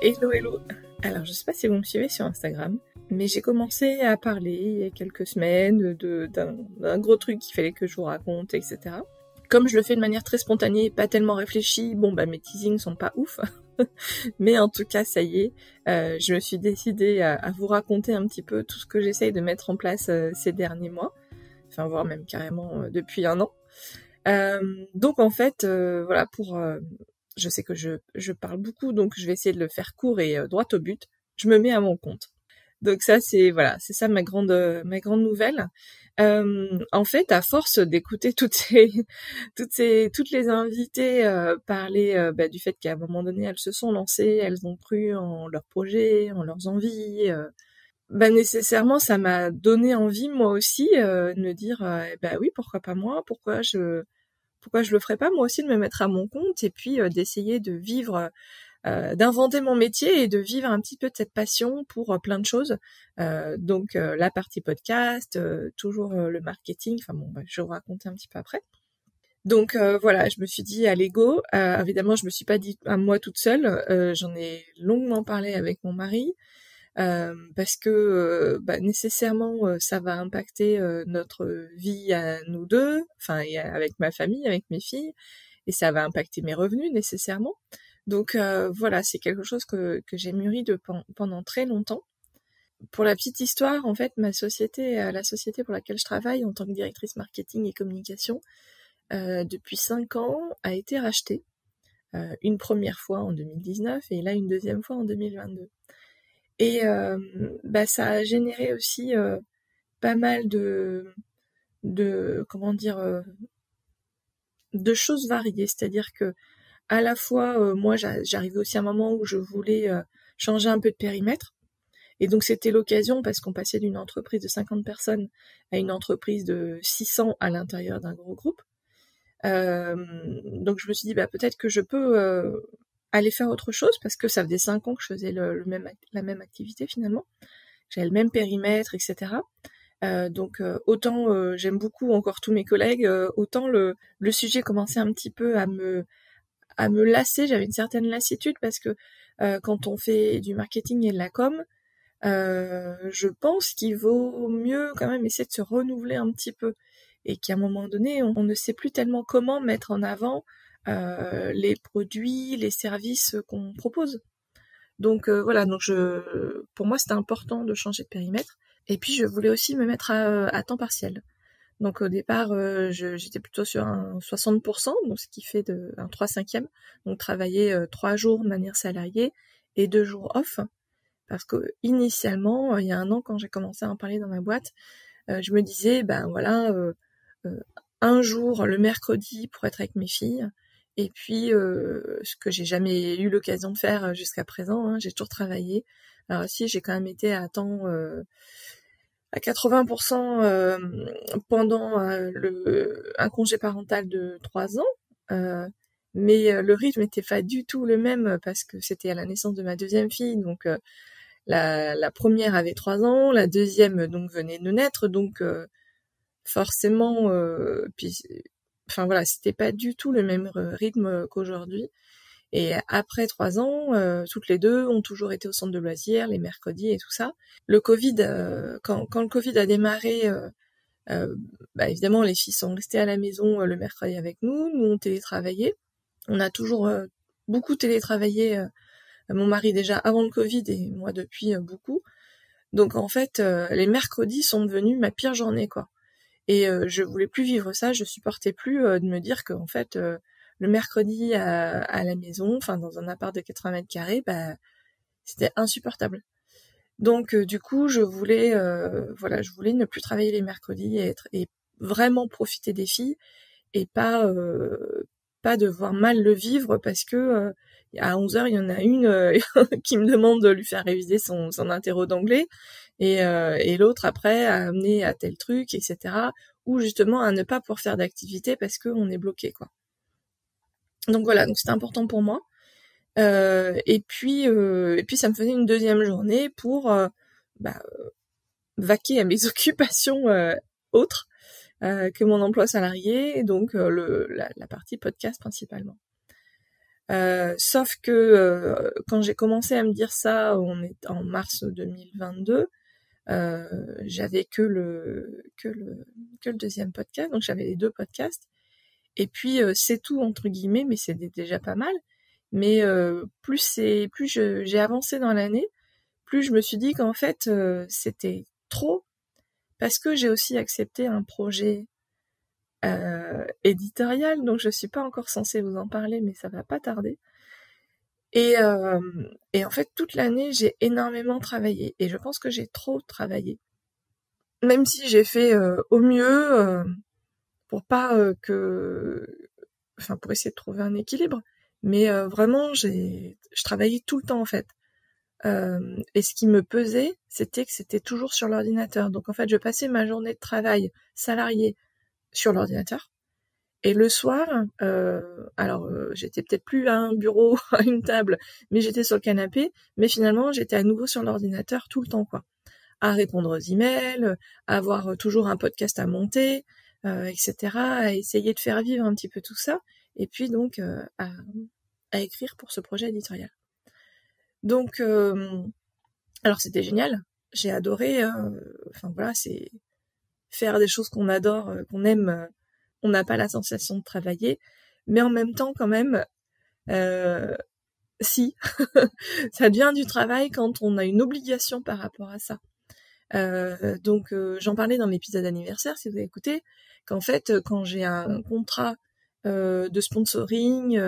Hello, hello. Alors, je sais pas si vous me suivez sur Instagram, mais j'ai commencé à parler il y a quelques semaines d'un gros truc qu'il fallait que je vous raconte, etc. Comme je le fais de manière très spontanée pas tellement réfléchie, bon bah mes teasings sont pas ouf. mais en tout cas, ça y est, euh, je me suis décidée à, vous raconter un petit peu tout ce que j'essaye de mettre en place euh, ces derniers mois, enfin voire même carrément euh, depuis un an. donc en fait, voilà, pour je sais que je, je, parle beaucoup, donc je vais essayer de le faire court et euh, droit au but. Je me mets à mon compte. Donc ça, c'est voilà, c'est ça ma grande euh, ma grande nouvelle. Euh, en fait, à force d'écouter toutes ces toutes ces toutes les invitées parler bah, du fait qu'à un moment donné elles se sont lancées, elles ont cru en leurs projets, en leurs envies. bah nécessairement, ça m'a donné envie moi aussi de me dire bah oui pourquoi pas moi, pourquoi je pourquoi je le ferais pas moi aussi de me mettre à mon compte et puis euh, d'essayer de vivre, euh, d'inventer mon métier et de vivre un petit peu de cette passion pour euh, plein de choses. donc la partie podcast, toujours le marketing. Enfin bon, je vous raconter un petit peu après. Donc voilà, je me suis dit à l'ego. évidemment, je me suis pas dit à moi toute seule. J'en ai longuement parlé avec mon mari. Euh, parce que euh, bah, nécessairement euh, ça va impacter notre vie à nous deux, enfin avec ma famille, avec mes filles, et ça va impacter mes revenus nécessairement. Donc voilà, c'est quelque chose que, j'ai mûri pendant très longtemps. Pour la petite histoire, en fait, ma société, la société pour laquelle je travaille en tant que directrice marketing et communication, depuis 5 ans, a été rachetée. une première fois en 2019 et là une deuxième fois en 2022. Et euh, bah, ça a généré aussi euh, pas mal de, de comment dire, euh, de choses variées. C'est-à-dire que à la fois, moi, j'arrivais aussi à un moment où je voulais changer un peu de périmètre. Et donc c'était l'occasion parce qu'on passait d'une entreprise de 50 personnes à une entreprise de 600 à l'intérieur d'un gros groupe. donc je me suis dit bah, peut-être que je peux aller faire autre chose parce que ça faisait cinq ans que je faisais le, même, la même activité finalement. J'avais le même périmètre, etc. Euh, donc euh, autant euh, j'aime beaucoup encore tous mes collègues, autant le, sujet commençait un petit peu à me à me lasser. J'avais une certaine lassitude parce que quand on fait du marketing et de la com, je pense qu'il vaut mieux quand même essayer de se renouveler un petit peu et qu'à un moment donné, on, ne sait plus tellement comment mettre en avant euh, les produits, les services qu'on propose. Donc euh, voilà, donc je, pour moi c'était important de changer de périmètre. Et puis je voulais aussi me mettre à, temps partiel. Donc au départ, euh, j'étais plutôt sur un 60%, donc ce qui fait de, un 3 5e, donc travailler 3 jours de manière salariée et deux jours off. Parce que initialement, il y a un an, quand j'ai commencé à en parler dans ma boîte, je me disais, ben voilà, un jour le mercredi pour être avec mes filles, et puis, ce que j'ai jamais eu l'occasion de faire jusqu'à présent, hein, j'ai toujours travaillé. Alors si j'ai quand même été à temps euh, à 80% euh, pendant le, un congé parental de 3 ans, mais le rythme n'était pas du tout le même parce que c'était à la naissance de ma deuxième fille, donc la, la, première avait 3 ans, la deuxième donc venait de naître, donc forcément, puis enfin voilà, c'était pas du tout le même euh, rythme euh, qu'aujourd'hui. Et après trois ans, euh, toutes les deux ont toujours été au centre de loisirs les mercredis et tout ça. Le Covid, quand, le Covid a démarré, bah évidemment les filles sont restées à la maison le mercredi avec nous, nous on télétravaillait. On a toujours beaucoup télétravaillé. mon mari déjà avant le Covid et moi depuis beaucoup. Donc en fait, les mercredis sont devenus ma pire journée quoi. Et euh, je voulais plus vivre ça, je supportais plus euh, de me dire en fait, euh, le mercredi à, la maison, enfin dans un appart de 80 mètres carrés, bah, c'était insupportable. Donc du coup, je voulais, voilà, je voulais ne plus travailler les mercredis et, être, et vraiment profiter des filles et pas pas devoir mal le vivre parce que à 11 heures, il y en a une qui me demande de lui faire réviser son, son interro d'anglais euh, et, l'autre après à amener à tel truc, etc. Ou justement à ne pas pouvoir faire d'activité parce qu'on est bloqué, quoi. Donc voilà, donc c'était important pour moi. Euh, et puis, euh, et puis ça me faisait une deuxième journée pour bah, vaquer à mes occupations autres que mon emploi salarié, donc le, la, la, partie podcast principalement. sauf que quand j'ai commencé à me dire ça, on est en mars 2022, euh, j'avais que le, que le que deuxième podcast, donc j'avais les deux podcasts. Et puis euh, c'est tout entre guillemets, mais c'était déjà pas mal. Mais euh, plus c'est plus j'ai avancé dans l'année, plus je me suis dit qu'en fait c'était trop parce que j'ai aussi accepté un projet éditorial, donc je suis pas encore censée vous en parler, mais ça va pas tarder. Euh, et, en fait, toute l'année, j'ai énormément travaillé. Et je pense que j'ai trop travaillé. Même si j'ai fait euh, au mieux euh, pour pas que... Enfin, pour essayer de trouver un équilibre. Mais vraiment, j'ai, je travaillais tout le temps, en fait. et ce qui me pesait, c'était que c'était toujours sur l'ordinateur. Donc, en fait, je passais ma journée de travail salariée sur l'ordinateur. Et le soir, euh, alors euh, j'étais peut-être plus à un bureau, à une table, mais j'étais sur le canapé. Mais finalement, j'étais à nouveau sur l'ordinateur tout le temps, quoi, à répondre aux emails, à avoir euh, toujours un podcast à monter, etc. À essayer de faire vivre un petit peu tout ça, et puis donc à, à, écrire pour ce projet éditorial. Donc, alors c'était génial. J'ai adoré. Enfin voilà, c'est faire des choses qu'on adore, qu'on aime on n'a pas la sensation de travailler, mais en même temps quand même, euh, si, ça devient du travail quand on a une obligation par rapport à ça. Euh, donc euh, j'en parlais dans l'épisode anniversaire, si vous avez écouté, qu'en fait quand j'ai un contrat de sponsoring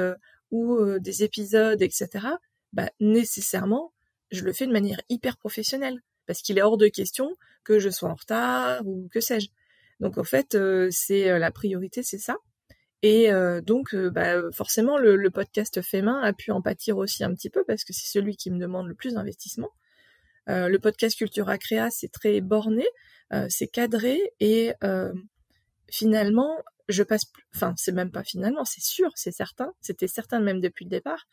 ou des épisodes, etc., bah, nécessairement, je le fais de manière hyper professionnelle, parce qu'il est hors de question que je sois en retard ou que sais-je. Donc en fait, euh, c'est euh, la priorité, c'est ça. Et euh, donc, bah, forcément, le, podcast fait a pu en pâtir aussi un petit peu parce que c'est celui qui me demande le plus d'investissement. le podcast Cultura Créa, c'est très borné, c'est cadré et finalement, je passe, enfin, c'est même pas finalement, c'est sûr, c'est certain, c'était certain même depuis le départ.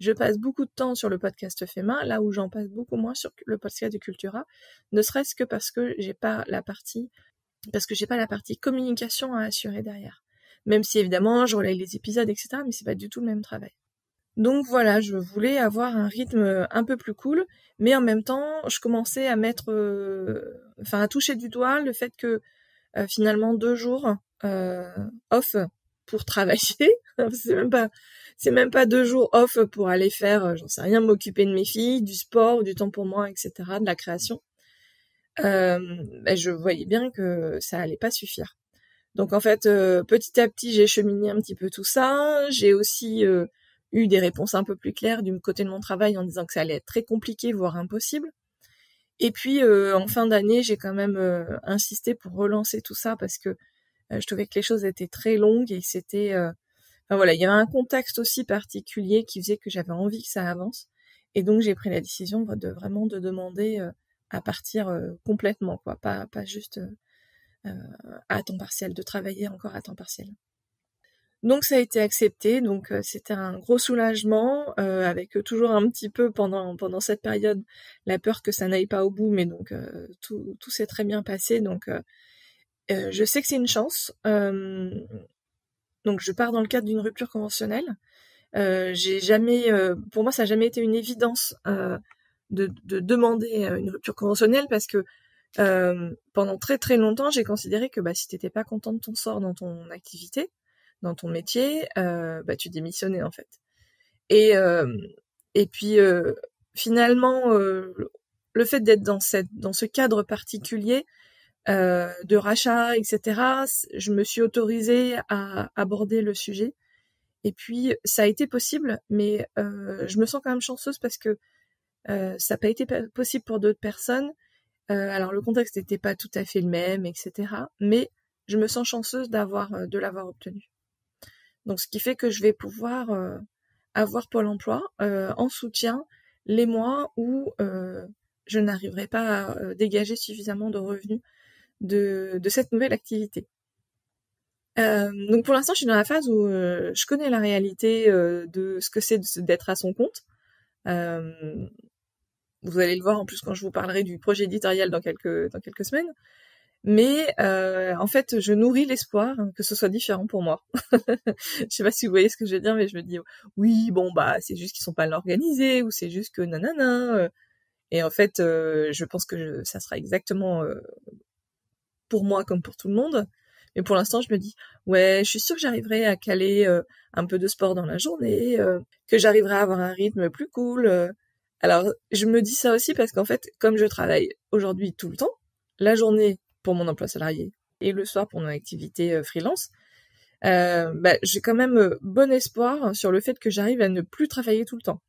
Je passe beaucoup de temps sur le podcast fait là où j'en passe beaucoup moins sur le podcast de Cultura, ne serait-ce que parce que j'ai pas la partie parce que j'ai pas la partie communication à assurer derrière. Même si évidemment je relaye les épisodes, etc. Mais c'est pas du tout le même travail. Donc voilà, je voulais avoir un rythme euh, un peu plus cool, mais en même temps, je commençais à mettre, euh, enfin à toucher du doigt le fait que euh, finalement deux jours off pour travailler, c'est même pas, c'est même pas deux jours off pour aller faire, j'en sais rien, m'occuper de mes filles, du sport, du temps pour moi, etc., de la création. Euh, bah, je voyais bien que ça allait pas suffire. Donc en fait, euh, petit à petit, j'ai cheminé un petit peu tout ça. J'ai aussi euh, eu des réponses un peu plus claires du côté de mon travail en disant que ça allait être très compliqué, voire impossible. Et puis en fin d'année, j'ai quand même insisté pour relancer tout ça parce que je trouvais que les choses étaient très longues et c'était, enfin voilà, il y avait un contexte aussi particulier qui faisait que j'avais envie que ça avance. Et donc j'ai pris la décision de vraiment de demander à partir euh, complètement, quoi, pas, pas juste euh, euh, à temps partiel, de travailler encore à temps partiel. Donc ça a été accepté, donc c'était un gros soulagement, avec toujours un petit peu pendant, pendant cette période la peur que ça n'aille pas au bout, mais donc tout, s'est très bien passé, donc je sais que c'est une chance. donc je pars dans le cadre d'une rupture conventionnelle. j'ai jamais, pour moi, ça n'a jamais été une évidence de, de demander euh, une rupture conventionnelle parce que euh, pendant très très longtemps, j'ai considéré que bah, si t'étais pas content de ton sort dans ton activité, dans ton métier, euh, bah, tu démissionnais en fait. Et, euh, et puis euh, finalement, euh, le fait d'être dans, cette, dans ce cadre particulier de rachat, etc., je me suis autorisée à aborder le sujet. Et puis ça a été possible, mais je me sens quand même chanceuse parce que euh, ça n'a pas été possible pour d'autres personnes. Euh, alors le contexte n'était pas tout à fait le même, etc. Mais je me sens chanceuse d'avoir euh, de l'avoir obtenu. Donc ce qui fait que je vais pouvoir avoir Pôle Emploi en soutien les mois où je n'arriverai pas à dégager suffisamment de revenus de, de cette nouvelle activité. donc pour l'instant, je suis dans la phase où je connais la réalité de ce que c'est d'être à son compte. Vous allez le voir en plus quand je vous parlerai du projet éditorial dans quelques, dans quelques semaines. Mais euh, en fait, je nourris l'espoir que ce soit différent pour moi. je ne sais pas si vous voyez ce que je veux dire, mais je me dis oui, bon bah c'est juste qu'ils sont pas organisés ou c'est juste que nanana. Et en fait, euh, je pense que ça sera exactement euh, pour moi comme pour tout le monde. Mais pour l'instant, je me dis ouais, je suis sûre que j'arriverai à caler un peu de sport dans la journée, que j'arriverai à avoir un rythme plus cool alors, je me dis ça aussi parce qu'en fait, comme je travaille aujourd'hui tout le temps, la journée pour mon emploi salarié et le soir pour mon activité euh, freelance, euh, bah, j'ai quand même euh, bon espoir sur le fait que j'arrive à ne plus travailler tout le temps.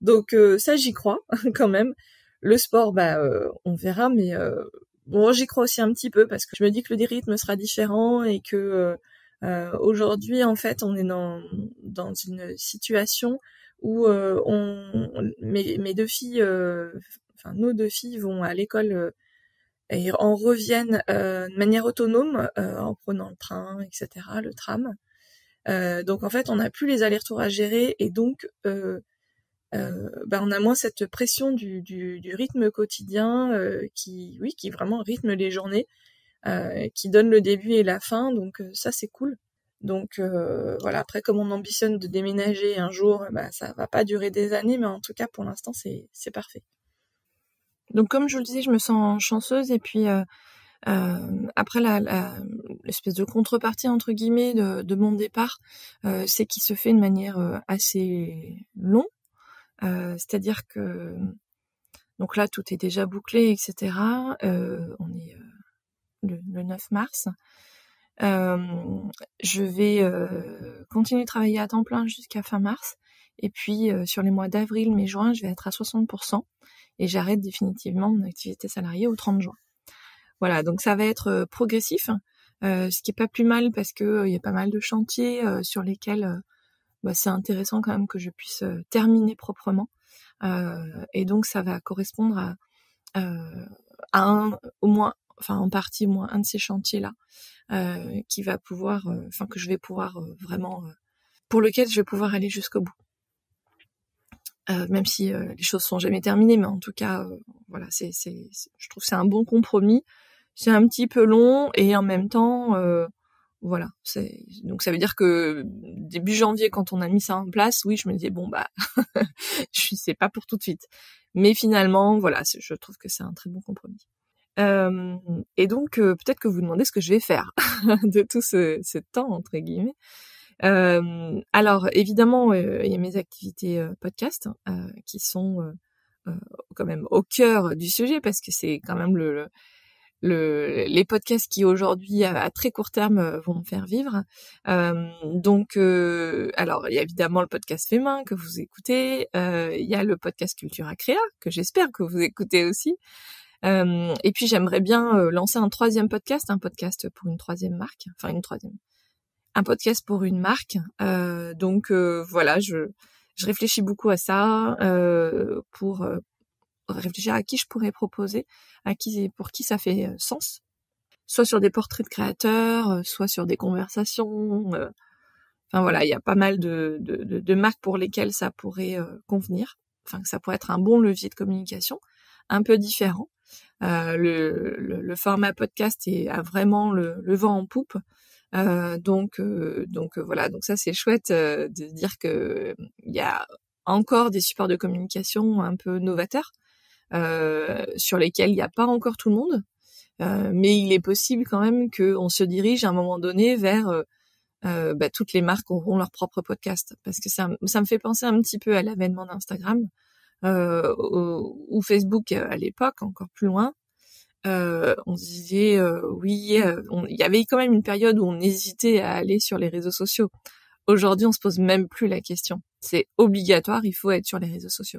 Donc ça, j'y crois quand même. Le sport, bah, on verra, mais bon, j'y crois aussi un petit peu parce que je me dis que le rythme sera différent et que aujourd'hui, en fait, on est dans une situation où euh, on, mes, deux filles, euh, enfin nos deux filles vont à l'école euh, et en reviennent de manière autonome en prenant le train, etc., le tram. donc en fait, on n'a plus les allers-retours à gérer et donc ben, on a moins cette pression du, rythme quotidien qui, oui, qui vraiment rythme les journées, qui donne le début et la fin. Donc ça, c'est cool. Donc euh, voilà, après comme on ambitionne de déménager un jour, bah, ça va pas durer des années, mais en tout cas pour l'instant c'est parfait. Donc comme je vous le disais, je me sens chanceuse et puis euh, euh, après l'espèce de contrepartie entre guillemets de, mon départ, c'est qu'il se fait de manière assez long, c'est-à-dire que donc là tout est déjà bouclé, etc. on est le, 9 mars. Euh, je vais euh, continuer de travailler à temps plein jusqu'à fin mars. Et puis euh, sur les mois d'avril, mai, juin, je vais être à 60% et j'arrête définitivement mon activité salariée au 30 juin. Voilà, donc ça va être progressif, ce qui est pas plus mal parce que il y a pas mal de chantiers sur lesquels bah, c'est intéressant quand même que je puisse terminer proprement. et donc ça va correspondre à, à au moins enfin en partie moins un de ces chantiers là euh, qui va pouvoir, euh, enfin que je vais pouvoir euh, vraiment, pour lequel je vais pouvoir aller jusqu'au bout. même si les choses sont jamais terminées, mais en tout cas, voilà, c'est, je trouve que c'est un bon compromis. C'est un petit peu long et en même temps, voilà c'est donc ça veut dire que début janvier quand on a mis ça en place oui je me disais bon bah je pas pour tout de suite mais finalement voilà je trouve que c'est un très bon compromis euh, et donc, peut-être que vous vous demandez ce que je vais faire de tout ce, ce, temps, entre guillemets. Euh, alors, évidemment, il y a mes activités podcast hein, qui sont quand même au cœur du sujet parce que c'est quand même le, le les podcasts qui aujourd'hui à, très court terme vont me faire vivre. Euh, donc, alors il y a évidemment le podcast Fait que vous écoutez, il y a le podcast Culture à Créa que j'espère que vous écoutez aussi. Euh, et puis j'aimerais bien euh, lancer un troisième podcast, un podcast pour une troisième marque, enfin une troisième, un podcast pour une marque. Euh, donc euh, voilà, je, je réfléchis beaucoup à ça pour réfléchir à qui je pourrais proposer, à qui pour qui ça fait sens, soit sur des portraits de créateurs, soit sur des conversations. Enfin voilà, il y a pas mal de, de, de, de marques pour lesquelles ça pourrait convenir, enfin que ça pourrait être un bon levier de communication un peu différent. Euh, le, le, format podcast est, a vraiment le, vent en poupe. Euh, donc, euh, donc euh, voilà, donc ça c'est chouette de dire que il y a encore des supports de communication un peu novateurs sur lesquels il n'y a pas encore tout le monde, mais il est possible quand même qu'on se dirige à un moment donné vers bah, toutes les marques auront leur propre podcast parce que ça, ça me fait penser un petit peu à l'avènement d'Instagram. Euh, ou, Facebook euh, à l'époque, encore plus loin, euh, on se disait oui, il y avait quand même une période où on hésitait à aller sur les réseaux sociaux. Aujourd'hui, on se pose même plus la question. C'est obligatoire, il faut être sur les réseaux sociaux.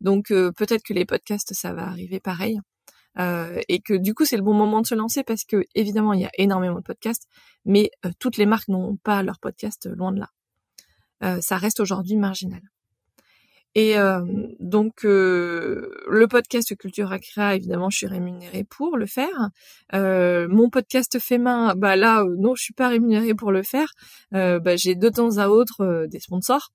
Donc peut-être que les podcasts, ça va arriver pareil. et que du coup c'est le bon moment de se lancer parce que évidemment il y a énormément de podcasts, mais toutes les marques n'ont pas leur podcast loin de là. ça reste aujourd'hui marginal. Et euh, donc euh, le podcast Culture Accra, évidemment, je suis rémunérée pour le faire. Euh, mon podcast fait bah là, non, je suis pas rémunérée pour le faire. Bah, j'ai de temps à autre des sponsors.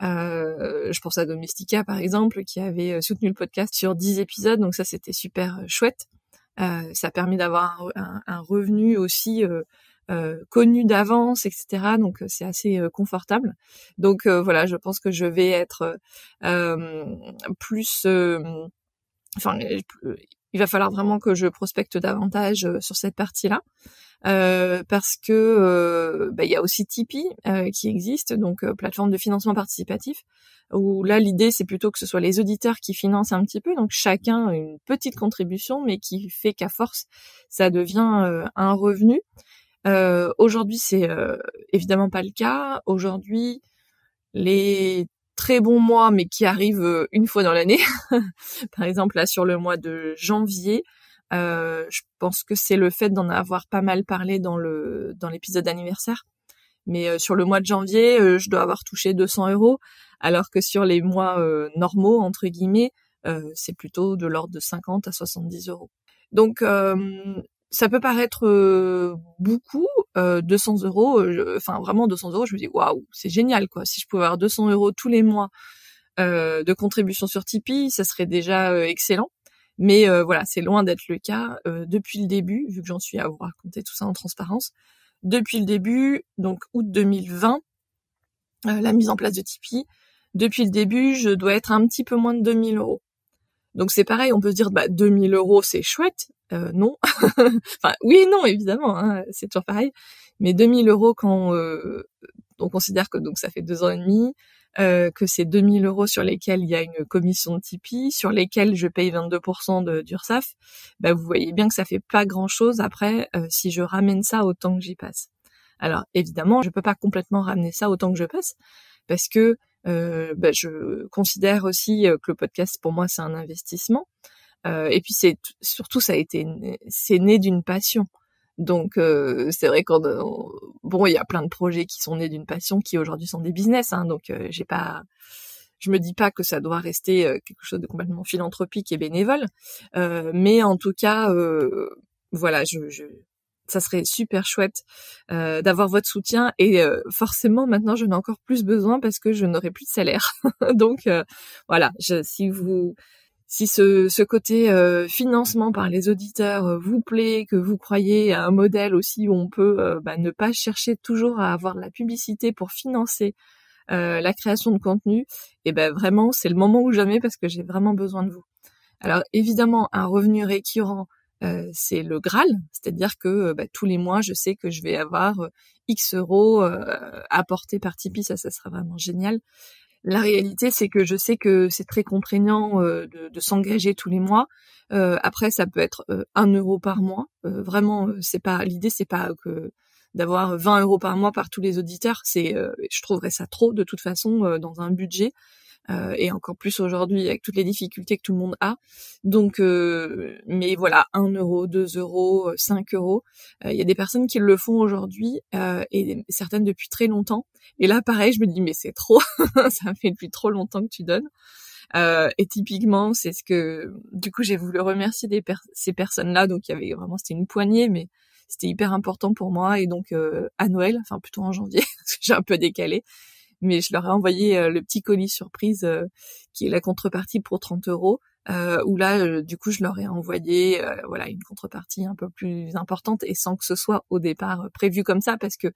je pense à Domestica par exemple qui avait soutenu le podcast sur 10 épisodes, donc ça c'était super chouette. ça a permis d'avoir un, revenu aussi euh, connu d'avance, etc. Donc euh, c'est assez euh, confortable. Donc euh, voilà, je pense que je vais être plus, enfin, il va falloir vraiment que je prospecte davantage sur cette partie-là. Euh, parce que bah, il y a aussi Tipeee qui existe, donc plateforme de financement participatif, où là l'idée c'est plutôt que ce soit les auditeurs qui financent un petit peu, donc chacun une petite contribution, mais qui fait qu'à force ça devient un revenu. Euh, Aujourd'hui, c'est euh, évidemment pas le cas. Aujourd'hui, les très bons mois, mais qui arrivent euh, une fois dans l'année, par exemple là sur le mois de janvier, euh, je pense que c'est le fait d'en avoir pas mal parlé dans le dans l'épisode anniversaire. Mais euh, sur le mois de janvier, euh, je dois avoir touché 200 euros, alors que sur les mois normaux entre guillemets, c'est plutôt de l'ordre de 50 à 70 euros. Donc ça peut paraître euh, beaucoup, 200 euh, euros, euh, enfin vraiment 200 euros, je me dis waouh, c'est génial quoi. Si je pouvais avoir 200 euros tous les mois de contribution sur Tipeee, ça serait déjà excellent. Mais voilà, c'est loin d'être le cas depuis le début, vu que j'en suis à vous raconter tout ça en transparence. Depuis le début, donc août 2020, la mise en place de Tipeee, depuis le début, je dois être un petit peu moins de 2000 euros. Donc c'est pareil, on peut se dire bah 2000 euros c'est chouette, euh, non. enfin oui non évidemment, hein, c'est toujours pareil. Mais 2000 euros quand euh, on considère que donc ça fait deux ans et demi, euh, que c'est 2000 euros sur lesquels il y a une commission de Tipeee, sur lesquels je paye 22% de d'URSAF, bah, vous voyez bien que ça fait pas grand chose après si je ramène ça autant que j'y passe. Alors évidemment, je peux pas complètement ramener ça autant que je passe parce que euh, bah, je considère aussi euh, que le podcast pour moi c'est un investissement. Euh, et puis c'est surtout ça a été c'est né d'une passion. Donc c'est vrai qu'on bon il y a plein de projets qui sont nés d'une passion qui aujourd'hui sont des business. Hein. donc j'ai pas je me dis pas que ça doit rester quelque chose de complètement philanthropique et bénévole, mais en tout cas voilà je ça serait super chouette euh, d'avoir votre soutien et euh, forcément maintenant j'en ai encore plus besoin parce que je n'aurai plus de salaire. Donc euh, voilà, si vous si ce, côté financement par les auditeurs vous plaît, que vous croyez à un modèle aussi où on peut bah, ne pas chercher toujours à avoir de la publicité pour financer la création de contenu, et eh ben vraiment c'est le moment ou jamais parce que j'ai vraiment besoin de vous. Alors évidemment un revenu récurrent euh, c'est le Graal, c'est-à-dire que euh, bah, tous les mois, je sais que je vais avoir euh, X euros apportés par Tipeee, ça, ça sera vraiment génial. La réalité, c'est que je sais que c'est très contraignant de, s'engager tous les mois. après, ça peut être un euro par mois. vraiment, c'est pas l'idée, c'est pas que d'avoir 20 euros par mois par tous les auditeurs. C'est, je trouverais ça trop de toute façon dans un budget. Euh, et encore plus aujourd'hui avec toutes les difficultés que tout le monde a. Donc, euh, mais voilà, 1 euro, 2 euros, 5 euh, euros, il y a des personnes qui le font aujourd'hui et certaines depuis très longtemps. Et là, pareil, je me dis mais c'est trop, ça fait depuis trop longtemps que tu donnes. Euh, et typiquement, c'est ce que, du coup, j'ai voulu remercier ces personnes-là. Donc, il y avait vraiment, c'était une poignée, mais c'était hyper important pour moi. Et donc, à Noël, enfin plutôt en janvier, parce que j'ai un peu décalé, mais je leur ai envoyé euh, le petit colis surprise euh, qui est la contrepartie pour 30 euros. Euh, où là, euh, du coup, je leur ai envoyé voilà une contrepartie un peu plus importante et sans que ce soit au départ prévu comme ça, parce que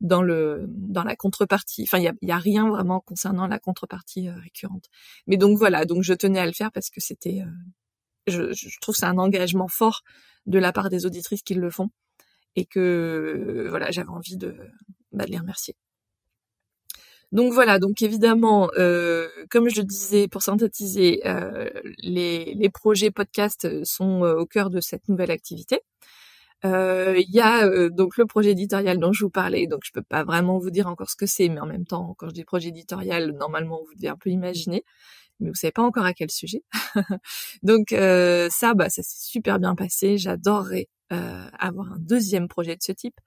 dans le dans la contrepartie, enfin, il y a, y a, rien vraiment concernant la contrepartie récurrente. Mais donc voilà, donc je tenais à le faire parce que c'était, je, je, trouve c'est un engagement fort de la part des auditrices qui le font et que voilà, j'avais envie de, bah, de les remercier. Donc voilà, donc évidemment, euh, comme je le disais, pour synthétiser, euh, les, projets podcast euh, sont au cœur de cette nouvelle activité. Il y a donc le projet éditorial dont je vous parlais, donc je peux pas vraiment vous dire encore ce que c'est, mais en même temps, quand je dis projet éditorial, normalement vous devez un peu imaginer, mais vous savez pas encore à quel sujet. donc ça, bah, ça s'est super bien passé. J'adorerais avoir un deuxième projet de ce type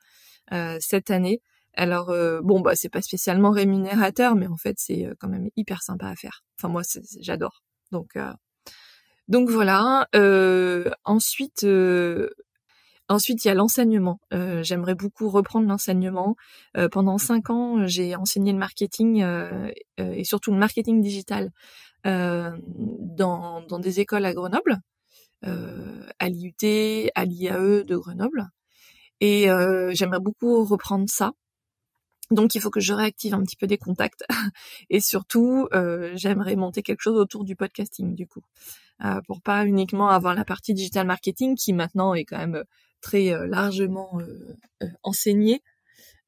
cette année. Alors euh, bon bah c'est pas spécialement rémunérateur, mais en fait c'est euh, quand même hyper sympa à faire. Enfin moi j'adore. Donc euh, donc voilà. ensuite ensuite il y a l'enseignement. J'aimerais beaucoup reprendre l'enseignement. pendant cinq ans j'ai enseigné le marketing et surtout le marketing digital dans dans des écoles à Grenoble, à l'IUT, à l'IAE de Grenoble. Et j'aimerais beaucoup reprendre ça. Donc il faut que je réactive un petit peu des contacts et surtout euh, j'aimerais monter quelque chose autour du podcasting du coup euh, pour pas uniquement avoir la partie digital marketing qui maintenant est quand même euh, très euh, largement enseignée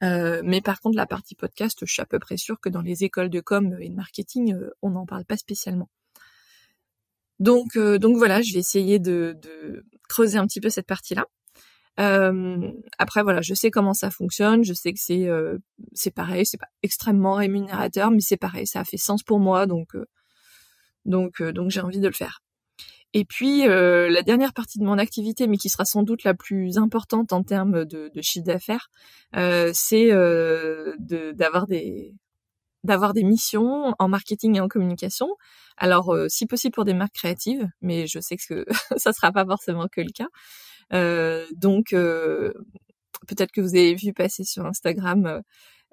mais par contre la partie podcast je suis à peu près sûre que dans les écoles de com et de marketing on n'en parle pas spécialement donc donc voilà je vais essayer de creuser un petit peu cette partie là euh, après voilà, je sais comment ça fonctionne, je sais que c'est euh, c'est pareil, c'est pas extrêmement rémunérateur, mais c'est pareil, ça a fait sens pour moi, donc euh, donc euh, donc j'ai envie de le faire. Et puis la dernière partie de mon activité, mais qui sera sans doute la plus importante en termes de, de chiffre d'affaires, c'est d'avoir de, des d'avoir des missions en marketing et en communication. Alors, si possible pour des marques créatives, mais je sais que ça sera pas forcément que le cas. Euh, donc euh, peut-être que vous avez vu passer sur Instagram.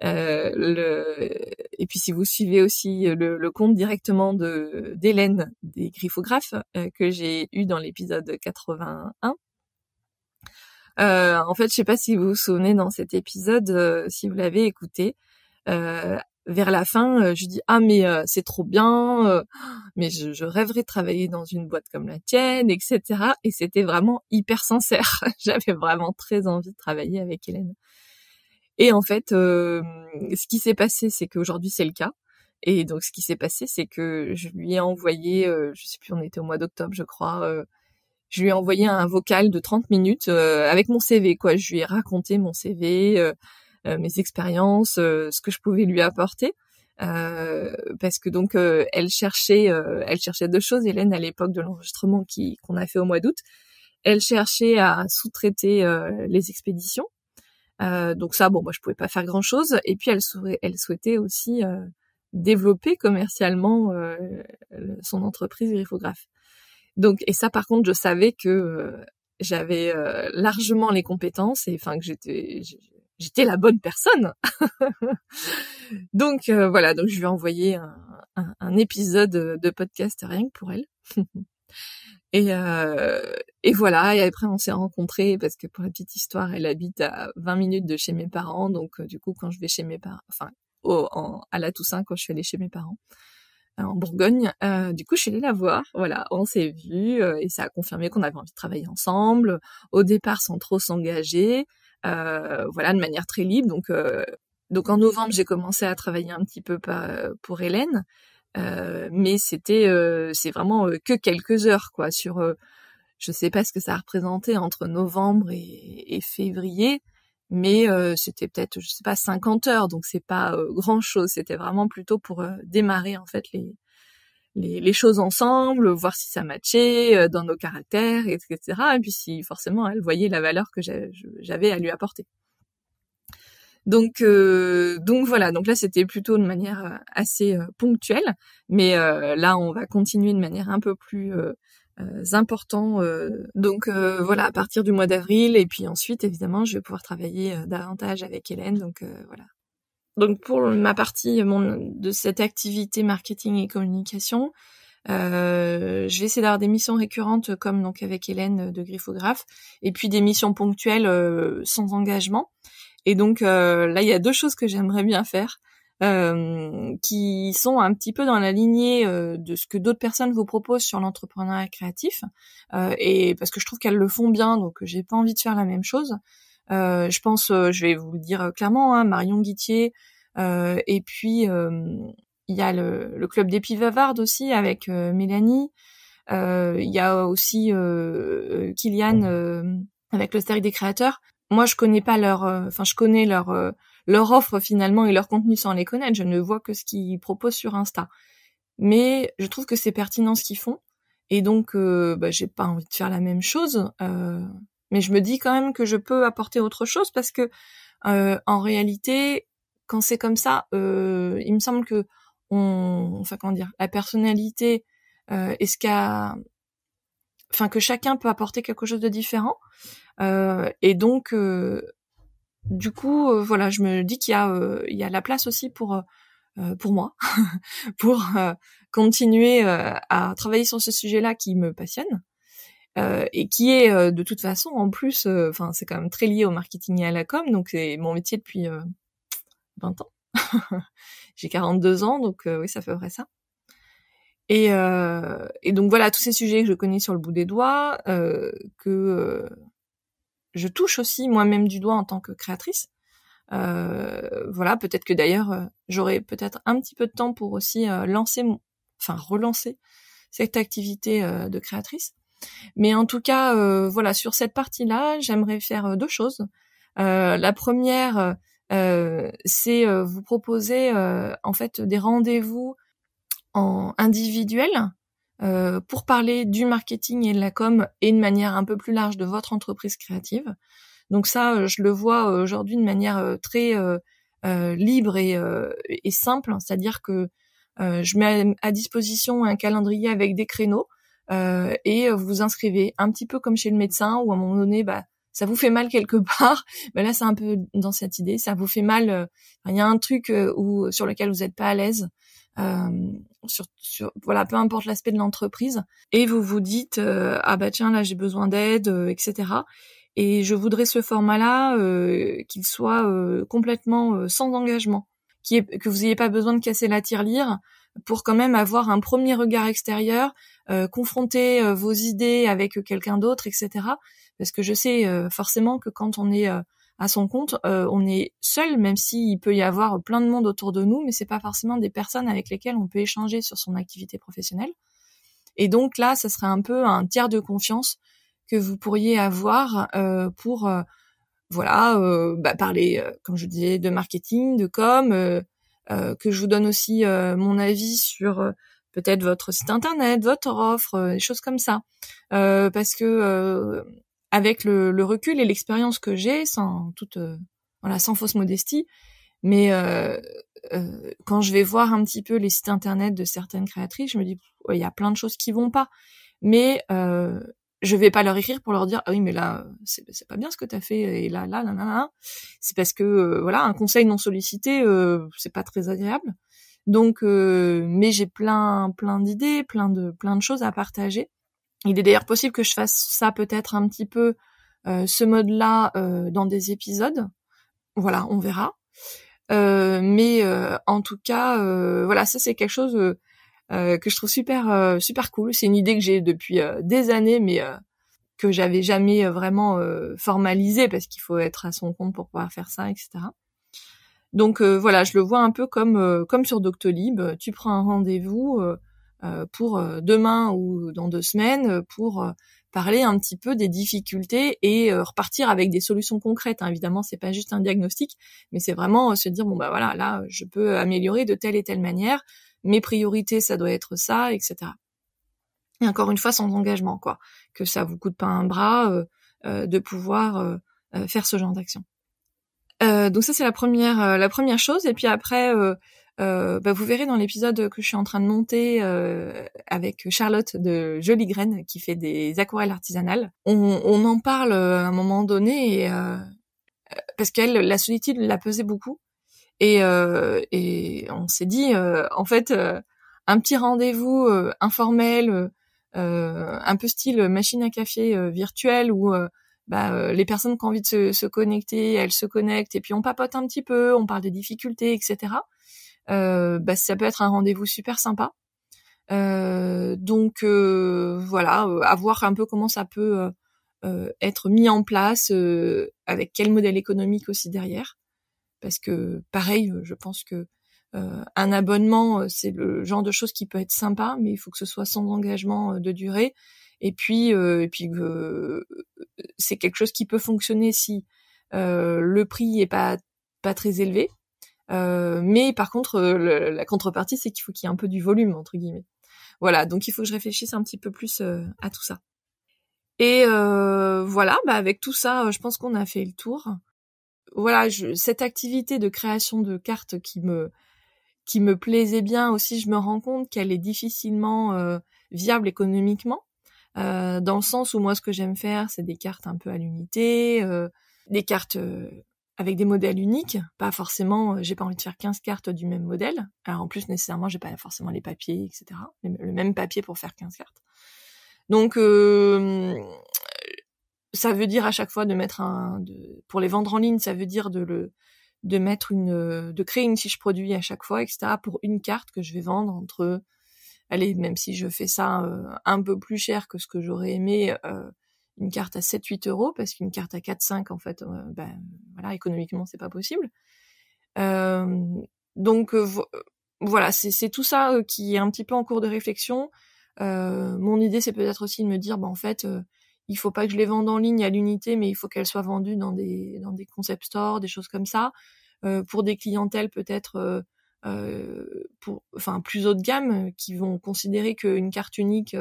Euh, le... Et puis si vous suivez aussi le, le compte directement de d'Hélène des griffographes euh, que j'ai eu dans l'épisode 81. Euh, en fait, je sais pas si vous vous souvenez dans cet épisode, si vous l'avez écouté, vers la fin, euh, je dis ah mais euh, c'est trop bien, euh, mais je, je, rêverais de travailler dans une boîte comme la tienne, etc. Et c'était vraiment hyper sincère. J'avais vraiment très envie de travailler avec Hélène. Et en fait, ce qui s'est passé, c'est qu'aujourd'hui c'est le cas. Et donc ce qui s'est passé, c'est que je lui ai envoyé, je sais plus, on était au mois d'octobre, je crois. je lui ai envoyé un vocal de 30 minutes avec mon CV, quoi. Je lui ai raconté mon CV, euh, mes expériences, euh, ce que je pouvais lui apporter. Euh, parce que donc elle cherchait, elle cherchait deux choses. Hélène à l'époque de l'enregistrement qui qu'on a fait au mois d'août, elle cherchait à sous-traiter les expéditions. donc ça, bon, moi je pouvais pas faire grand chose. Et puis elle, elle souhaitait aussi développer commercialement son entreprise griffographe. Donc et ça par contre je savais que j'avais largement les compétences et enfin que j'étais j'étais la bonne personne. donc euh, voilà, donc je lui ai envoyé un, un, un, épisode de podcast rien que pour elle. et, euh, et voilà, et après on s'est rencontrés parce que pour la petite histoire, elle habite à 20 minutes de chez mes parents, donc euh, du coup quand je vais chez mes parents, enfin en, à la Toussaint quand je suis allée chez mes parents euh, en Bourgogne, du coup je suis allée la voir, voilà, on s'est vu et ça a confirmé qu'on avait envie de travailler ensemble. Au départ sans trop s'engager, euh, voilà, de manière très libre. Donc, euh, donc en novembre, j'ai commencé à travailler un petit peu euh, pour Hélène, mais c'était c'est vraiment que quelques heures quoi sur je sais pas ce que ça représentait entre novembre et, février, mais c'était peut-être, je sais pas, 50 heures, donc c'est pas grand chose. C'était vraiment plutôt pour démarrer en fait les, les, choses ensemble, voir si ça matchait euh, dans nos caractères, etc. Et puis si forcément elle voyait la valeur que j'avais à lui apporter. Donc, euh, donc voilà. Donc là, c'était plutôt de manière euh, assez ponctuelle, mais là, on va continuer de manière un peu plus importante. donc voilà, à partir du mois d'avril, et puis ensuite, évidemment, je vais pouvoir travailler davantage avec Hélène. Donc voilà, donc pour ma partie de cette activité marketing et communication, euh, je vais essayer d'avoir des missions récurrentes comme donc avec Hélène de Griffographe, et puis des missions ponctuelles euh, sans engagement. Et donc euh, là, il y a deux choses que j'aimerais bien faire. Euh, qui sont un petit peu dans la lignée de ce que d'autres personnes vous proposent sur l'entrepreneuriat créatif, et parce que je trouve qu'elles le font bien, donc j'ai pas envie de faire la même chose. Euh, je pense, euh, je vais vous le dire euh, clairement, hein, Marion Guittier, et puis il y a le, le club des Pivavardes aussi avec Mélanie. Il y a aussi Kylian mmh. avec le cercle des créateurs. Moi, je connais pas leur, enfin, je connais leur leur offre finalement et leur contenu sans les connaître. Je ne vois que ce qu'ils proposent sur Insta. Mais je trouve que c'est pertinent ce qu'ils font. Et donc, bah, j'ai pas envie de faire la même chose. Euh, mais je me dis quand même que je peux apporter autre chose parce que euh, en réalité, quand c'est comme ça, euh, il me semble que on, enfin comment dire, la personnalité euh, est ce qu'a, enfin que chacun peut apporter quelque chose de différent. et donc, du coup, voilà, je me dis qu'il y a, il y a la place aussi pour pour moi, pour continuer à travailler sur ce sujet-là qui me passionne. Euh, et qui est euh, de toute façon en plus, euh, enfin c'est quand même très lié au marketing et à la com, donc c'est mon métier depuis 20 ans. J'ai 42 ans, donc oui ça fait vrai ça. Et, donc voilà tous ces sujets que je connais sur le bout des doigts, que je touche aussi moi-même du doigt en tant que créatrice. voilà, peut-être que d'ailleurs j'aurai peut-être un petit peu de temps pour aussi lancer, enfin relancer cette activité de créatrice. Mais en tout cas, euh, voilà, sur cette partie-là, j'aimerais faire euh, deux choses. Euh, la première, c'est vous proposer en fait des rendez-vous en individuel pour parler du marketing et de la com et de manière un peu plus large de votre entreprise créative. Donc ça, je le vois aujourd'hui de manière très libre et simple, c'est-à-dire que je mets à disposition un calendrier avec des créneaux euh, et euh, vous vous inscrivez un petit peu comme chez le médecin où à un moment donné bah ça vous fait mal quelque part mais là c'est un peu dans cette idée ça vous fait mal euh, il y a un truc où sur lequel vous n'êtes pas à l'aise sur, voilà peu importe l'aspect de l'entreprise et vous vous dites ah bah tiens là j'ai besoin d'aide etc et je voudrais ce format là qu'il soit complètement sans engagement que vous n'ayez pas besoin de casser la tirelire pour quand même avoir un premier regard extérieur, euh, confronter euh, vos idées avec euh, quelqu'un d'autre, etc. Parce que je sais forcément que quand on est à son compte, on est seul, même s'il peut y avoir plein de monde autour de nous, mais c'est pas forcément des personnes avec lesquelles on peut échanger sur son activité professionnelle. Et donc là, ça serait un peu un tiers de confiance que vous pourriez avoir pour voilà bah, parler, comme je disais, de marketing, de com euh, que je vous donne aussi euh, mon avis sur euh, peut-être votre site internet, votre offre, des choses comme ça. parce que avec le, recul et l'expérience que j'ai, sans toute voilà, sans fausse modestie, mais euh, quand je vais voir un petit peu les sites internet de certaines créatrices, je me dis il y a plein de choses qui vont pas. Mais euh, je vais pas leur écrire pour leur dire ah oui mais là c'est pas bien ce que tu as fait et là là là là, là. c'est parce que euh, voilà un conseil non sollicité euh, c'est pas très agréable donc euh, mais j'ai plein plein d'idées plein de plein de choses à partager il est d'ailleurs possible que je fasse ça peut-être un petit peu ce mode là dans des épisodes voilà on verra mais en tout cas voilà ça c'est quelque chose euh, que je trouve super euh, super cool. C'est une idée que j'ai depuis euh, des années, mais que j'avais jamais vraiment formalisée parce qu'il faut être à son compte pour pouvoir faire ça, etc. Donc voilà, je le vois un peu comme comme sur Doctolib. Tu prends un rendez-vous pour demain ou dans deux semaines pour parler un petit peu des difficultés et repartir avec des solutions concrètes. Hein. Évidemment, c'est pas juste un diagnostic, mais c'est vraiment se dire bon bah voilà, là je peux améliorer de telle et telle manière mes priorités, ça doit être ça, etc. Et encore une fois, sans engagement, quoi, que ça vous coûte pas un bras euh, euh, de pouvoir euh, faire ce genre d'action. donc ça, c'est la première, la première chose. Et puis après, bah, vous verrez dans l'épisode que je suis en train de monter avec Charlotte de Jolie Graine, qui fait des aquarelles artisanales. On, en parle à un moment donné et parce qu'elle, la solitude l'a pesé beaucoup. Euh, et, on s'est dit, euh, en fait, euh, un petit rendez-vous informel, un peu style machine à café virtuelle où bah, les personnes qui ont envie de se, connecter, elles se connectent et puis on papote un petit peu, on parle de difficultés, etc. Bah, ça peut être un rendez-vous super sympa. donc voilà, à voir un peu comment ça peut être mis en place, avec quel modèle économique aussi derrière parce que pareil, je pense que euh, un abonnement, euh, c'est le genre de chose qui peut être sympa, mais il faut que ce soit sans engagement euh, de durée. Et puis, euh, et puis c'est quelque chose qui peut fonctionner si le prix est pas pas très élevé, mais par contre, la contrepartie, c'est qu'il faut qu'il y ait un peu du volume entre guillemets. Voilà, donc il faut que je réfléchisse un petit peu plus à tout ça. Et voilà, bah, avec tout ça, je pense qu'on a fait le tour voilà, je, cette activité de création de cartes qui me qui me plaisait bien aussi, je me rends compte qu'elle est difficilement euh, viable économiquement, euh, dans le sens où moi ce que j'aime faire, c'est des cartes un peu à l'unité, euh, des cartes avec des modèles uniques, pas forcément, j'ai pas envie de faire 15 cartes du même modèle. Alors en plus nécessairement, j'ai pas forcément les papiers, etc. Le même papier pour faire 15 cartes. Donc ça veut dire à chaque fois de mettre un, de, pour les vendre en ligne, ça veut dire de le, de mettre une, de créer une fiche produit à chaque fois, etc. pour une carte que je vais vendre entre, allez, même si je fais ça euh, un peu plus cher que ce que j'aurais aimé, euh, une carte à 7-8 euros, parce qu'une carte à 4-5, en fait, euh, ben, voilà, économiquement, c'est pas possible. donc, voilà, c'est tout ça qui est un petit peu en cours de réflexion. mon idée, c'est peut-être aussi de me dire, ben, en fait, il faut pas que je les vende en ligne à l'unité, mais il faut qu'elles soient vendues dans des dans des concept stores, des choses comme ça, euh, pour des clientèles peut-être euh, euh, pour enfin plus haut de gamme qui vont considérer qu'une carte unique,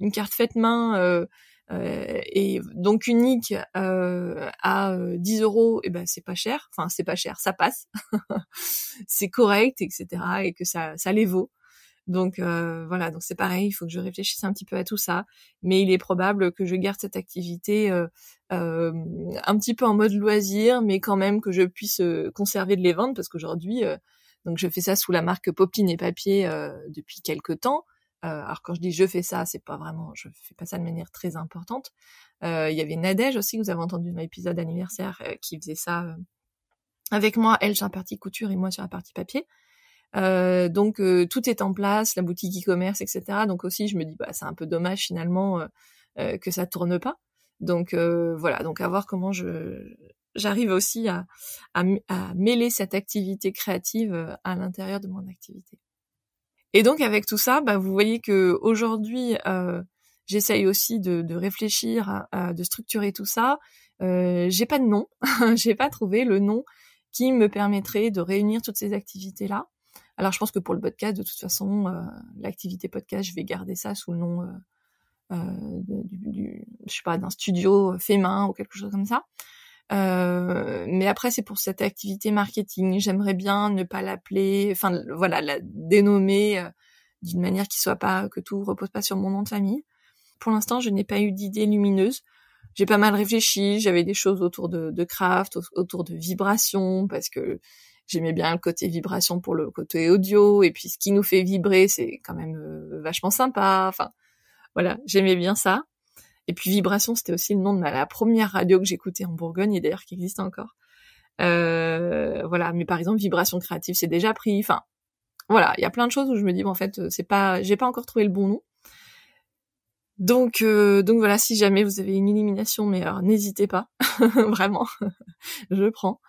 une carte faite main et donc unique à 10 euros, et eh ben c'est pas cher, enfin c'est pas cher, ça passe, c'est correct, etc. et que ça ça les vaut. Donc euh, voilà, donc c'est pareil, il faut que je réfléchisse un petit peu à tout ça, mais il est probable que je garde cette activité euh, euh, un petit peu en mode loisir, mais quand même que je puisse conserver de les vendre parce qu'aujourd'hui, donc je fais ça sous la marque Popline et Papier depuis quelques temps. alors quand je dis je fais ça, c'est pas vraiment, je fais pas ça de manière très importante. Il y avait Nadège aussi, vous avez entendu dans l'épisode anniversaire, qui faisait ça avec moi, elle sur la partie couture et moi sur la partie papier. Euh, donc euh, tout est en place, la boutique e-commerce, etc. Donc aussi je me dis bah c'est un peu dommage finalement euh, que ça tourne pas. Donc voilà, donc à voir comment je j'arrive aussi à, à, mêler cette activité créative à l'intérieur de mon activité. Et donc avec tout ça, bah, vous voyez que aujourd'hui j'essaye aussi de, réfléchir, à, de structurer tout ça. j'ai pas de nom, j'ai pas trouvé le nom qui me permettrait de réunir toutes ces activités là. Alors je pense que pour le podcast, de toute façon, euh, l'activité podcast, je vais garder ça sous le nom euh, euh, du, je sais pas, d'un studio fait main ou quelque chose comme ça. mais après, c'est pour cette activité marketing. J'aimerais bien ne pas l'appeler, enfin voilà, la dénommer d'une manière qui soit pas que tout repose pas sur mon nom de famille. Pour l'instant, je n'ai pas eu d'idée lumineuse j'ai pas mal réfléchi, j'avais des choses autour de, de craft, autour de vibrations, parce que j'aimais bien le côté vibration pour le côté audio et puis ce qui nous fait vibrer c'est quand même euh, vachement sympa enfin voilà j'aimais bien ça et puis vibration c'était aussi le nom de ma la première radio que j'écoutais en Bourgogne et d'ailleurs qui existe encore euh, voilà mais par exemple vibration créative c'est déjà pris enfin voilà il y a plein de choses où je me dis bon, en fait c'est pas j'ai pas encore trouvé le bon nom donc, euh, donc voilà, si jamais vous avez une illumination meilleure, n'hésitez pas, vraiment, je prends.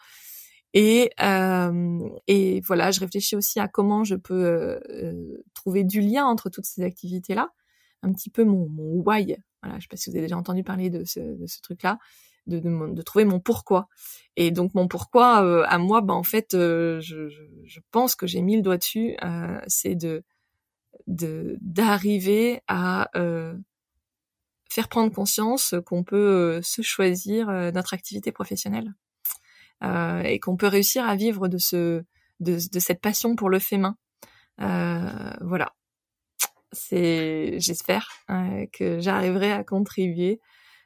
Et, euh, et voilà, je réfléchis aussi à comment je peux euh, euh, trouver du lien entre toutes ces activités-là, un petit peu mon, mon why. Voilà, je ne sais pas si vous avez déjà entendu parler de ce, truc-là. De, trouver mon pourquoi. Et donc mon pourquoi à moi, ben en fait, je, pense que j'ai mis le doigt dessus, c'est de d'arriver à faire prendre conscience qu'on peut se choisir notre activité professionnelle. Euh, et qu'on peut réussir à vivre de ce de, cette passion pour le fait main. Euh, voilà. C'est j'espère euh, que j'arriverai à contribuer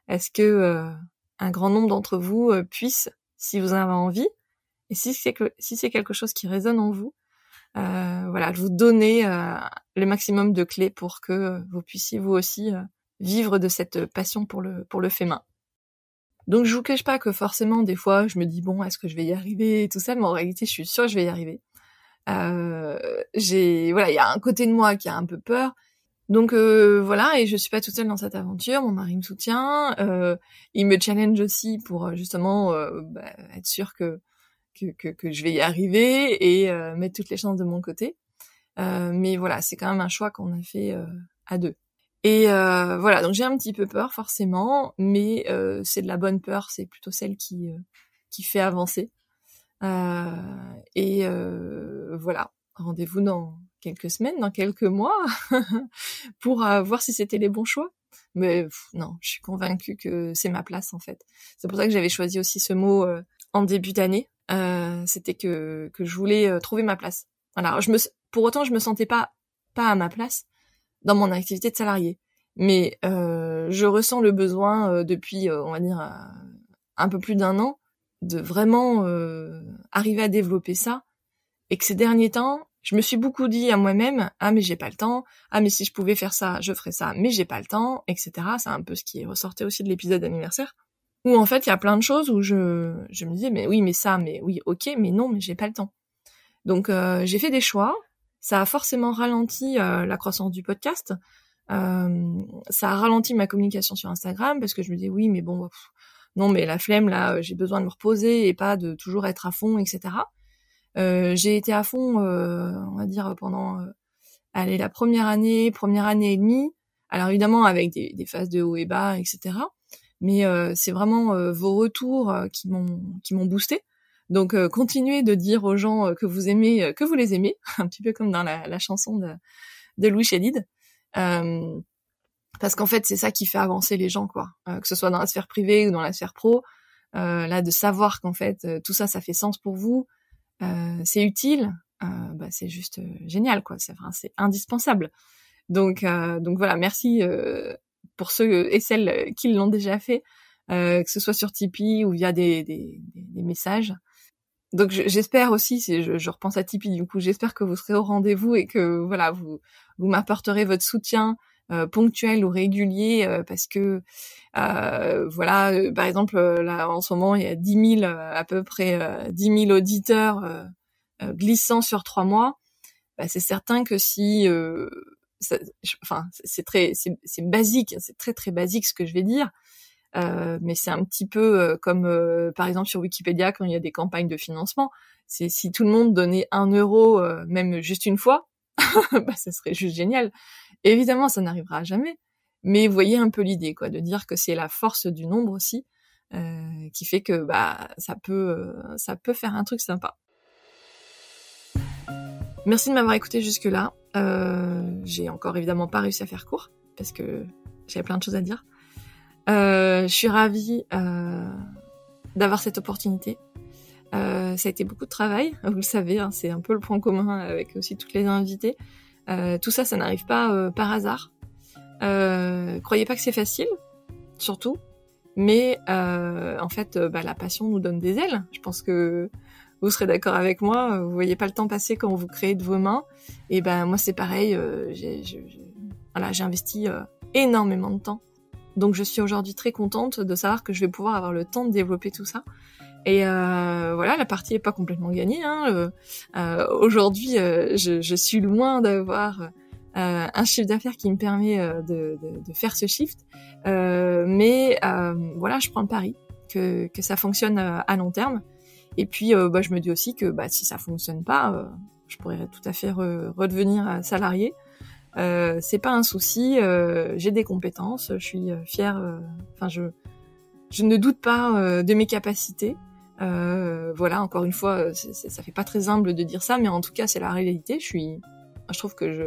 à ce que un grand nombre d'entre vous puissent, si vous en avez envie, et si c'est que, si c'est quelque chose qui résonne en vous, voilà, vous donner le maximum de clés pour que vous puissiez vous aussi vivre de cette passion pour le pour le fait main. Donc je vous cache pas que forcément des fois je me dis bon est-ce que je vais y arriver et tout ça, mais en réalité je suis sûre que je vais y arriver. Euh, j'ai voilà il y a un côté de moi qui a un peu peur. Donc euh, voilà et je suis pas toute seule dans cette aventure. Mon mari me soutient, euh, il me challenge aussi pour justement bah, être sûr que, que, que que je vais y arriver et mettre toutes les chances de mon côté. mais voilà c'est quand même un choix qu'on a fait à deux. Et euh, voilà, donc j'ai un petit peu peur forcément, mais euh, c'est de la bonne peur, c'est plutôt celle qui euh, qui fait avancer. et voilà, rendez-vous dans quelques semaines, dans quelques mois, pour voir si c'était les bons choix. Mais non, je suis convaincue que c'est ma place en fait. C'est pour ça que j'avais choisi aussi ce mot en début d'année. c'était que que je voulais trouver ma place. Voilà, je me, pour autant je me sentais pas pas à ma place dans mon activité de salarié. Mais euh, je ressens le besoin euh, depuis, euh, on va dire, un peu plus d'un an, de vraiment arriver à développer ça. Et que ces derniers temps, je me suis beaucoup dit à moi-même, ah mais j'ai pas le temps, ah mais si je pouvais faire ça, je ferais ça, mais j'ai pas le temps, etc. C'est un peu ce qui est ressortait aussi de l'épisode d'anniversaire, où en fait il y a plein de choses où je, je me disais, mais oui, mais ça, mais oui, ok, mais non, mais j'ai pas le temps. Donc j'ai fait des choix, ça a forcément ralenti euh, la croissance du podcast. Euh, ça a ralenti ma communication sur Instagram parce que je me dis oui mais bon bah, non mais la flemme là euh, j'ai besoin de me reposer et pas de toujours être à fond etc euh, j'ai été à fond on va dire pendant allez la première année première année et demie alors évidemment avec des, des phases de haut et bas etc mais c'est vraiment vos retours qui m'ont qui m'ont boosté donc euh, continuez de dire aux gens euh, que vous aimez, euh, que vous les aimez, un petit peu comme dans la, chanson de, Louis Chédid. parce qu'en fait, c'est ça qui fait avancer les gens, quoi. que ce soit dans la sphère privée ou dans la sphère pro, là, de savoir qu'en fait, tout ça, ça fait sens pour vous, c'est utile, bah, c'est juste génial, quoi. C'est indispensable. Donc, donc voilà, merci pour ceux et celles qui l'ont déjà fait, que ce soit sur Tipeee ou via des messages donc j'espère aussi, si je, repense à Tipeee du coup, j'espère que vous serez au rendez-vous et que voilà, vous vous m'apporterez votre soutien euh, ponctuel ou régulier euh, parce que euh, voilà, euh, par exemple là en ce moment il y a 10 à peu près 10 000 auditeurs glissant sur trois mois. Bah, c'est certain que si ça, enfin c'est très c'est basique, hein, c'est très très basique ce que je vais dire, euh, mais c'est un petit peu euh, comme euh, par exemple sur Wikipédia quand il y a des campagnes de financement. C'est si tout le monde donnait un euro, même juste une fois, bah, ce serait juste génial. évidemment, ça n'arrivera jamais. Mais voyez un peu l'idée, quoi, de dire que c'est la force du nombre aussi qui fait que bah ça peut ça peut faire un truc sympa. Merci de m'avoir écouté jusque là. J'ai encore évidemment pas réussi à faire court parce que j'avais plein de choses à dire. Euh, je suis ravie euh, d'avoir cette opportunité. Euh, ça a été beaucoup de travail, vous le savez, hein, c'est un peu le point commun avec aussi toutes les invités. tout ça, ça n'arrive pas par hasard. croyez pas que c'est facile, surtout. Mais en fait, bah, la passion nous donne des ailes. Je pense que vous serez d'accord avec moi. Vous voyez pas le temps passer quand vous créez de vos mains. Et ben moi, c'est pareil. voilà, j'ai investi énormément de temps donc je suis aujourd'hui très contente de savoir que je vais pouvoir avoir le temps de développer tout ça. Et euh, voilà, la partie n'est pas complètement gagnée. Hein. Euh, euh, aujourd'hui, je, suis loin d'avoir un chiffre d'affaires qui me permet de, faire ce shift. mais voilà, je prends le pari que, ça fonctionne à long terme. Et puis, bah, je me dis aussi que bah, si ça fonctionne pas, je pourrais tout à fait redevenir salarié. Euh, c'est pas un souci, euh, j'ai des compétences, je suis euh, fière, enfin je, je ne doute pas de mes capacités. voilà, encore une fois, ça fait pas très humble de dire ça, mais en tout cas c'est la réalité. Je suis, je trouve que je,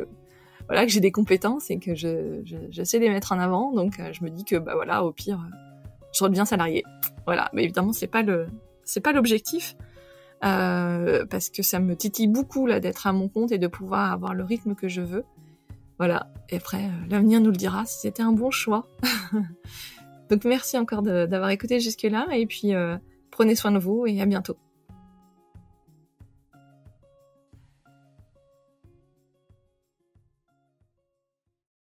voilà, que j'ai des compétences et que je, je, les mettre en avant, donc je me dis que bah voilà, au pire, je redeviens salarié. Voilà, mais évidemment c'est pas le, c'est pas l'objectif. parce que ça me titille beaucoup là d'être à mon compte et de pouvoir avoir le rythme que je veux. Voilà. Et après, euh, l'avenir nous le dira si c'était un bon choix. Donc merci encore d'avoir écouté jusque-là et puis euh, prenez soin de vous et à bientôt.